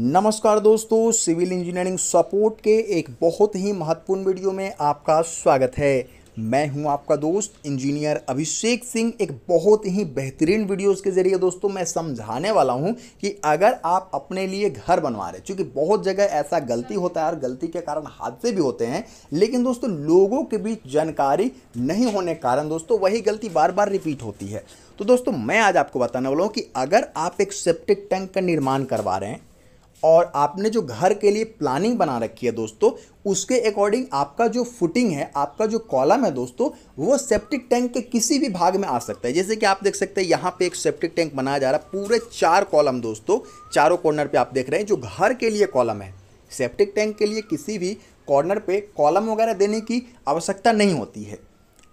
नमस्कार दोस्तों civil engineering support के एक बहुत ही महत्वपूर्ण वीडियो में आपका स्वागत है मैं हूं आपका दोस्त इंजीनियर अभिषेक सिंह एक बहुत ही बेहतरीन वीडियोस के जरिए दोस्तों मैं समझाने वाला हूं कि अगर आप अपने लिए घर बनवा रहे क्योंकि बहुत जगह ऐसा गलती होता है और गलती के कारण हादसे भी होते हैं लेकिन दोस्तों लोगों के बीच जानकारी नहीं होने के कारण दोस्तों वही गलती बार बार रिपीट होती है तो दोस्तों मैं आज आपको बताने वाला हूँ कि अगर आप एक सेप्टिक टैंक का निर्माण करवा रहे हैं और आपने जो घर के लिए प्लानिंग बना रखी है दोस्तों उसके अकॉर्डिंग आपका जो फुटिंग है आपका जो कॉलम है दोस्तों वो सेप्टिक टैंक के किसी भी भाग में आ सकता है जैसे कि आप देख सकते हैं यहाँ पे एक सेप्टिक टैंक बनाया जा रहा है पूरे चार कॉलम दोस्तों चारों कॉर्नर पे आप देख रहे हैं जो घर के लिए कॉलम है सेप्टिक टैंक के लिए किसी भी कॉर्नर पर कॉलम वगैरह देने की आवश्यकता नहीं होती है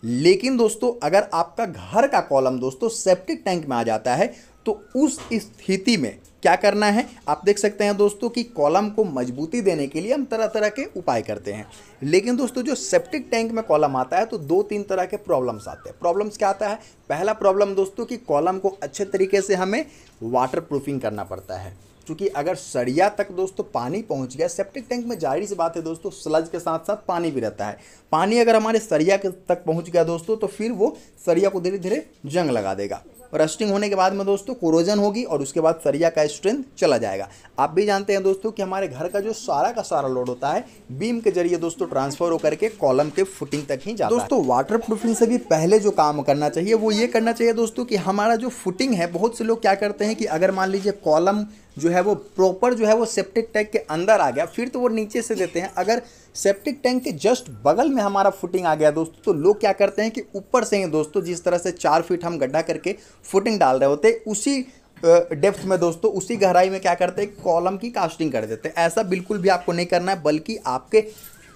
लेकिन दोस्तों अगर आपका घर का कॉलम दोस्तों सेप्टिक टैंक में आ जाता है तो उस स्थिति में क्या करना है आप देख सकते हैं दोस्तों कि कॉलम को मजबूती देने के लिए हम तरह तरह के उपाय करते हैं लेकिन दोस्तों जो सेप्टिक टैंक में कॉलम आता है तो दो तीन तरह के प्रॉब्लम्स आते हैं प्रॉब्लम्स क्या आता है पहला प्रॉब्लम दोस्तों कि कॉलम को अच्छे तरीके से हमें वाटर प्रूफिंग करना पड़ता है क्योंकि अगर सड़िया तक दोस्तों पानी पहुंच गया सेप्टिक टैंक में जाहिर सी बात है दोस्तों स्लज के साथ साथ पानी भी रहता है पानी अगर हमारे सरिया तक पहुंच गया दोस्तों तो फिर वो सरिया को धीरे धीरे जंग लगा देगा रस्टिंग होने के बाद में दोस्तों कोरोजन होगी और उसके बाद सरिया का स्ट्रेंथ चला जाएगा आप भी जानते हैं दोस्तों कि हमारे घर का जो सारा का सारा लोड होता है बीम के जरिए दोस्तों ट्रांसफर होकर के कॉलम के फुटिंग तक ही जाता दोस्तों वाटर प्रूफिंग से भी पहले जो काम करना चाहिए वो ये करना चाहिए दोस्तों की हमारा जो फुटिंग है बहुत से लोग क्या करते हैं कि अगर मान लीजिए कॉलम जो है वो प्रॉपर जो है वो सेप्टिक टैंक के अंदर आ गया फिर तो वो नीचे से देते हैं अगर सेप्टिक टैंक के जस्ट बगल में हमारा फुटिंग आ गया दोस्तों तो लोग क्या करते हैं कि ऊपर से ही दोस्तों जिस तरह से चार फीट हम गड्ढा करके फुटिंग डाल रहे होते उसी डेप्थ में दोस्तों उसी गहराई में क्या करते हैं कॉलम की कास्टिंग कर देते हैं ऐसा बिल्कुल भी आपको नहीं करना है बल्कि आपके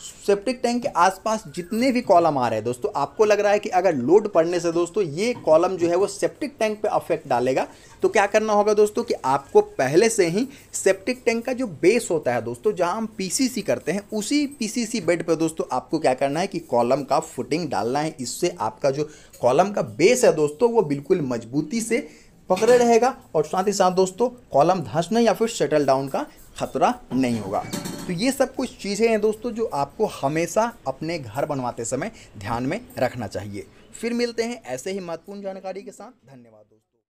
सेप्टिक टैंक के आसपास जितने भी कॉलम आ रहे हैं दोस्तों आपको लग रहा है कि अगर लोड पड़ने से दोस्तों ये कॉलम जो है वो सेप्टिक टैंक पे अफेक्ट डालेगा तो क्या करना होगा दोस्तों कि आपको पहले से ही सेप्टिक टैंक का जो बेस होता है दोस्तों जहाँ हम पीसीसी करते हैं उसी पीसीसी बेड पर दोस्तों आपको क्या करना है कि कॉलम का फुटिंग डालना है इससे आपका जो कॉलम का बेस है दोस्तों वो बिल्कुल मजबूती से पकड़े रहेगा और साथ ही साथ दोस्तों कॉलम धंसने या फिर सेटल डाउन का खतरा नहीं होगा तो ये सब कुछ चीज़ें हैं दोस्तों जो आपको हमेशा अपने घर बनवाते समय ध्यान में रखना चाहिए फिर मिलते हैं ऐसे ही महत्वपूर्ण जानकारी के साथ धन्यवाद दोस्तों